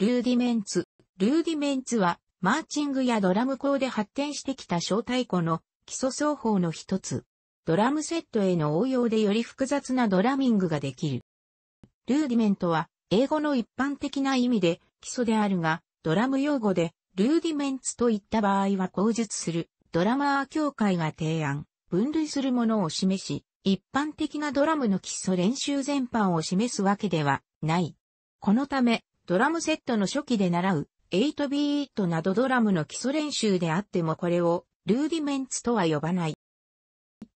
ルーディメンツ。ルーディメンツは、マーチングやドラム校で発展してきた小太鼓の基礎奏法の一つ。ドラムセットへの応用でより複雑なドラミングができる。ルーディメントは、英語の一般的な意味で基礎であるが、ドラム用語で、ルーディメンツといった場合は口述する、ドラマー協会が提案、分類するものを示し、一般的なドラムの基礎練習全般を示すわけではない。このため、ドラムセットの初期で習う、8ビートなどドラムの基礎練習であってもこれを、ルーディメンツとは呼ばない。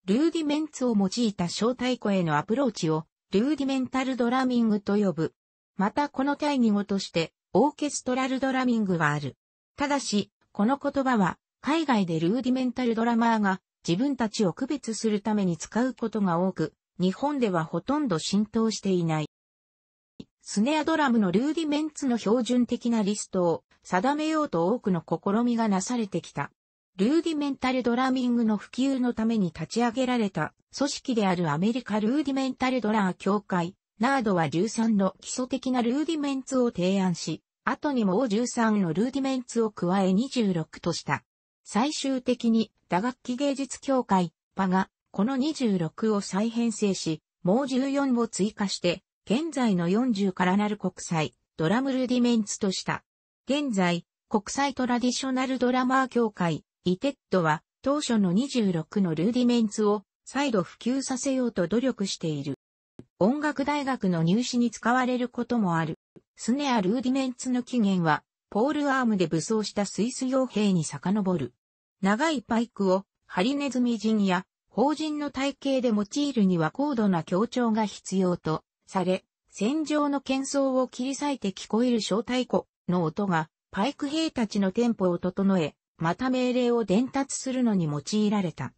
ルーディメンツを用いた小太鼓へのアプローチを、ルーディメンタルドラミングと呼ぶ。またこの対義語として、オーケストラルドラミングはある。ただし、この言葉は、海外でルーディメンタルドラマーが自分たちを区別するために使うことが多く、日本ではほとんど浸透していない。スネアドラムのルーディメンツの標準的なリストを定めようと多くの試みがなされてきた。ルーディメンタルドラミングの普及のために立ち上げられた組織であるアメリカルーディメンタルドラー協会、ナードは13の基礎的なルーディメンツを提案し、後にも1 3のルーディメンツを加え26とした。最終的に打楽器芸術協会、パが、この26を再編成し、もう14を追加して、現在の40からなる国際ドラムルディメンツとした。現在、国際トラディショナルドラマー協会、イテッドは、当初の26のルーディメンツを再度普及させようと努力している。音楽大学の入試に使われることもある。スネア・ルーディメンツの起源は、ポールアームで武装したスイス傭兵に遡る。長いパイクを、ハリネズミ人や、法人の体型で用いるには高度な協調が必要とされ、戦場の喧騒を切り裂いて聞こえる小太鼓の音が、パイク兵たちのテンポを整え、また命令を伝達するのに用いられた。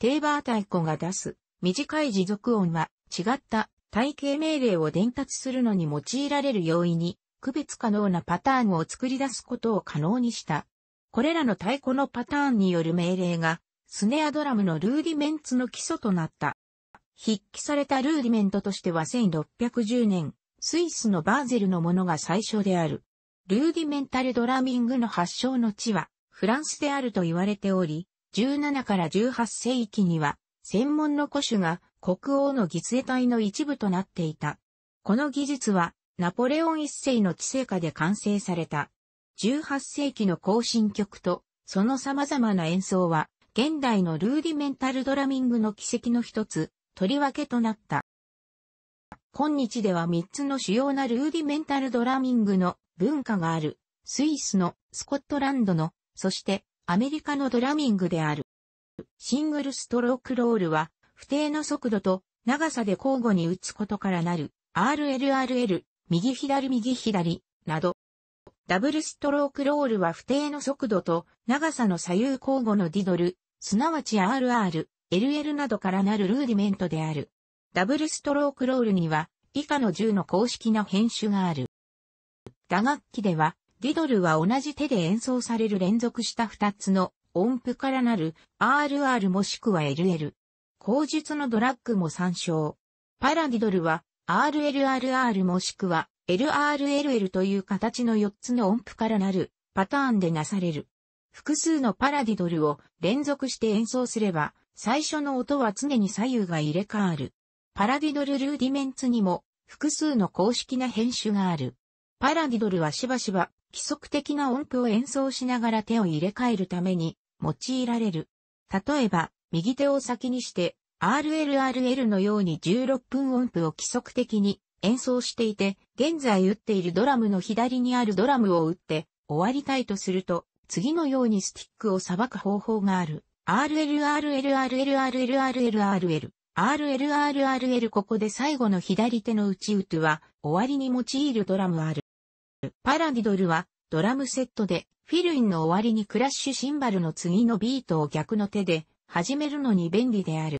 テーバー太鼓が出す短い持続音は違った体系命令を伝達するのに用いられる容易に区別可能なパターンを作り出すことを可能にした。これらの太鼓のパターンによる命令がスネアドラムのルーディメンツの基礎となった。筆記されたルーディメントとしては1610年、スイスのバーゼルのものが最初である。ルーディメンタルドラミングの発祥の地はフランスであると言われており、17から18世紀には専門の古種が国王の犠牲隊の一部となっていた。この技術はナポレオン一世の治世下で完成された。18世紀の行進曲とその様々な演奏は現代のルーディメンタルドラミングの奇跡の一つり分けとなった。今日では3つの主要なルーディメンタルドラミングの文化がある、スイスの、スコットランドの、そしてアメリカのドラミングである。シングルストロークロールは、不定の速度と長さで交互に打つことからなる、RLRL、右左右左、など。ダブルストロークロールは不定の速度と長さの左右交互のディドル、すなわち RR、LL などからなるルーディメントである。ダブルストロークロールには、以下の10の公式な編集がある。打楽器では、ディドルは同じ手で演奏される連続した2つの音符からなる RR もしくは LL。口述のドラッグも参照。パラディドルは RLRR もしくは LRLL という形の4つの音符からなるパターンでなされる。複数のパラディドルを連続して演奏すれば、最初の音は常に左右が入れ替わる。パラディドルルーディメンツにも複数の公式な編集がある。パラディドルはしばしば規則的な音符を演奏しながら手を入れ替えるために用いられる。例えば、右手を先にして RLRL のように16分音符を規則的に演奏していて、現在打っているドラムの左にあるドラムを打って終わりたいとすると、次のようにスティックを裁く方法がある。RLRLRLRLRLRLRL。RLRRL ここで最後の左手の内打は終わりに用いるドラムある。パラディドルはドラムセットでフィルインの終わりにクラッシュシンバルの次のビートを逆の手で始めるのに便利である。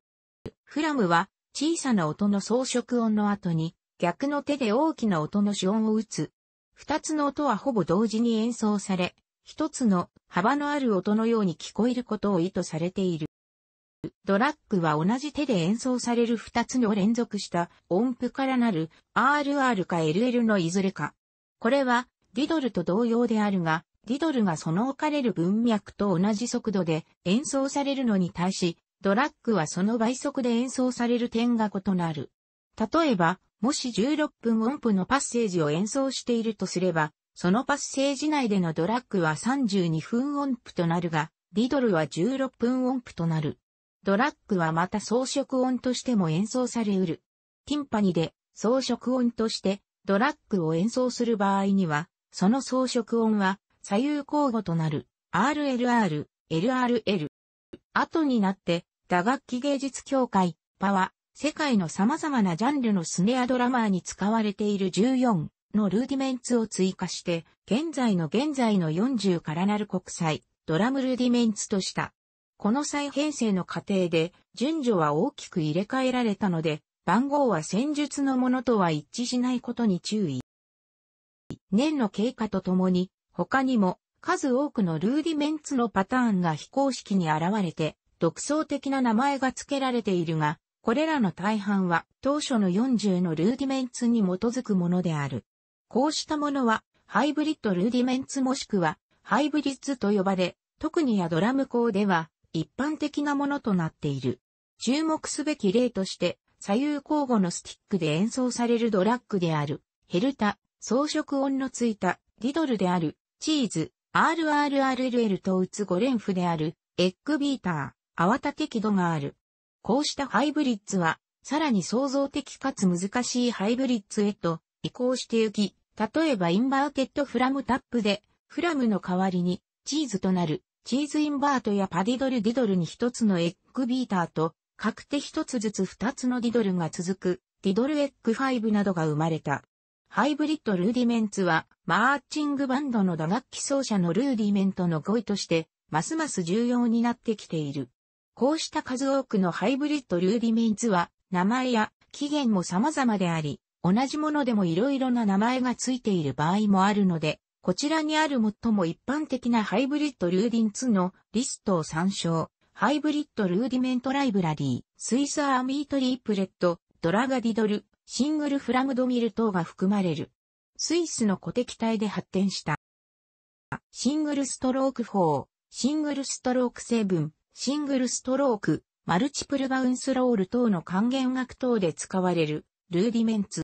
フラムは小さな音の装飾音の後に逆の手で大きな音の主音を打つ。二つの音はほぼ同時に演奏され、一つの幅のある音のように聞こえることを意図されている。ドラッグは同じ手で演奏される二つの連続した音符からなる RR か LL のいずれか。これはディドルと同様であるが、ディドルがその置かれる文脈と同じ速度で演奏されるのに対し、ドラッグはその倍速で演奏される点が異なる。例えば、もし16分音符のパッセージを演奏しているとすれば、そのパッセージ内でのドラッグは32分音符となるが、リドルは16分音符となる。ドラッグはまた装飾音としても演奏されうる。ティンパニで装飾音としてドラッグを演奏する場合には、その装飾音は左右交互となる RLR、LRL。後になって打楽器芸術協会、パは世界の様々なジャンルのスネアドラマーに使われている14のルーディメンツを追加して、現在の現在の40からなる国際、ドラムルーディメンツとした。この再編成の過程で、順序は大きく入れ替えられたので、番号は戦術のものとは一致しないことに注意。年の経過とともに、他にも数多くのルーディメンツのパターンが非公式に現れて、独創的な名前が付けられているが、これらの大半は当初の40のルーディメンツに基づくものである。こうしたものは、ハイブリッドルーディメンツもしくは、ハイブリッツと呼ばれ、特にやドラム校では、一般的なものとなっている。注目すべき例として、左右交互のスティックで演奏されるドラッグである、ヘルタ、装飾音のついた、ディドルである、チーズ、RRRLL と打つ5連符である、エッグビーター、慌た適度がある。こうしたハイブリッツは、さらに創造的かつ難しいハイブリッツへと移行してゆき、例えばインバーテッドフラムタップで、フラムの代わりに、チーズとなる、チーズインバートやパディドルディドルに一つのエッグビーターと、各手一つずつ二つのディドルが続く、ディドルエッグファイブなどが生まれた。ハイブリッド・ルーディメンツは、マーチングバンドの打楽器奏者のルーディメントの語彙として、ますます重要になってきている。こうした数多くのハイブリッド・ルーディメンツは、名前や起源も様々であり、同じものでも色々な名前がついている場合もあるので、こちらにある最も一般的なハイブリッドルーディン2のリストを参照。ハイブリッドルーディメントライブラリー、スイスアーミートリープレット、ドラガディドル、シングルフラムドミル等が含まれる。スイスの古敵体で発展した。シングルストローク4、シングルストローク7、シングルストローク、マルチプルバウンスロール等の還元学等で使われる、ルーディメンツ。